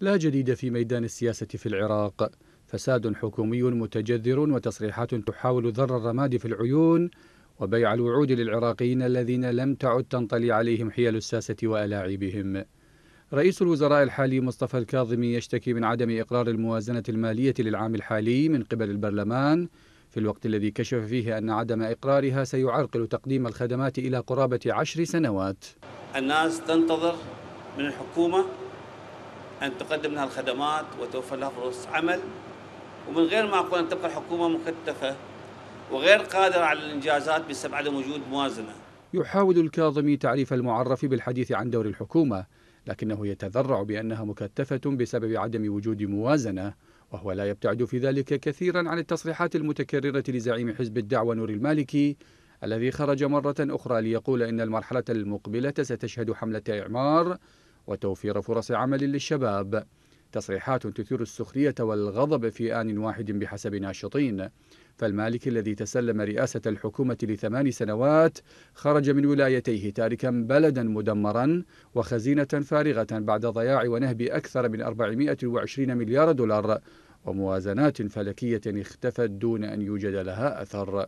لا جديد في ميدان السياسة في العراق فساد حكومي متجذر وتصريحات تحاول ذر الرماد في العيون وبيع الوعود للعراقيين الذين لم تعد تنطلي عليهم حيل الساسة وألاعيبهم رئيس الوزراء الحالي مصطفى الكاظمي يشتكي من عدم إقرار الموازنة المالية للعام الحالي من قبل البرلمان في الوقت الذي كشف فيه أن عدم إقرارها سيعرقل تقديم الخدمات إلى قرابة عشر سنوات الناس تنتظر من الحكومة أن تقدم لها الخدمات وتوفر لها فرص عمل ومن غير معقول أن تبقى الحكومة مكتفة وغير قادرة على الإنجازات بسبب عدم وجود موازنة يحاول الكاظمي تعريف المعرف بالحديث عن دور الحكومة لكنه يتذرع بأنها مكتفة بسبب عدم وجود موازنة وهو لا يبتعد في ذلك كثيرا عن التصريحات المتكررة لزعيم حزب الدعوة نور المالكي الذي خرج مرة أخرى ليقول إن المرحلة المقبلة ستشهد حملة إعمار وتوفير فرص عمل للشباب تصريحات تثير السخرية والغضب في آن واحد بحسب ناشطين فالمالك الذي تسلم رئاسة الحكومة لثمان سنوات خرج من ولايتيه تاركا بلدا مدمرا وخزينة فارغة بعد ضياع ونهب أكثر من 420 مليار دولار وموازنات فلكية اختفت دون أن يوجد لها أثر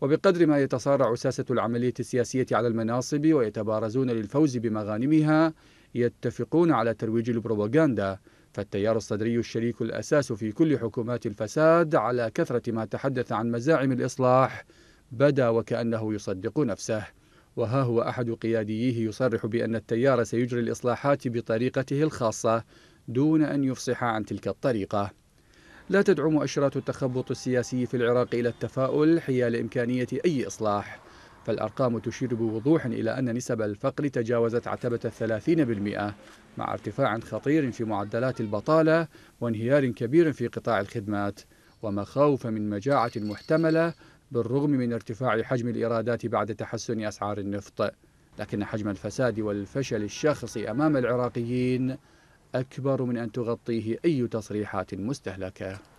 وبقدر ما يتصارع ساسة العملية السياسية على المناصب ويتبارزون للفوز بمغانمها يتفقون على ترويج البروباغاندا فالتيار الصدري الشريك الأساس في كل حكومات الفساد على كثرة ما تحدث عن مزاعم الإصلاح بدا وكأنه يصدق نفسه وها هو أحد قياديه يصرح بأن التيار سيجري الإصلاحات بطريقته الخاصة دون أن يفصح عن تلك الطريقة لا تدعم أشرات التخبط السياسي في العراق إلى التفاؤل حيال إمكانية أي إصلاح فالأرقام تشير بوضوح إلى أن نسب الفقر تجاوزت عتبة الثلاثين بالمئة مع ارتفاع خطير في معدلات البطالة وانهيار كبير في قطاع الخدمات ومخاوف من مجاعة محتملة بالرغم من ارتفاع حجم الإيرادات بعد تحسن أسعار النفط لكن حجم الفساد والفشل الشخصي أمام العراقيين أكبر من أن تغطيه أي تصريحات مستهلكة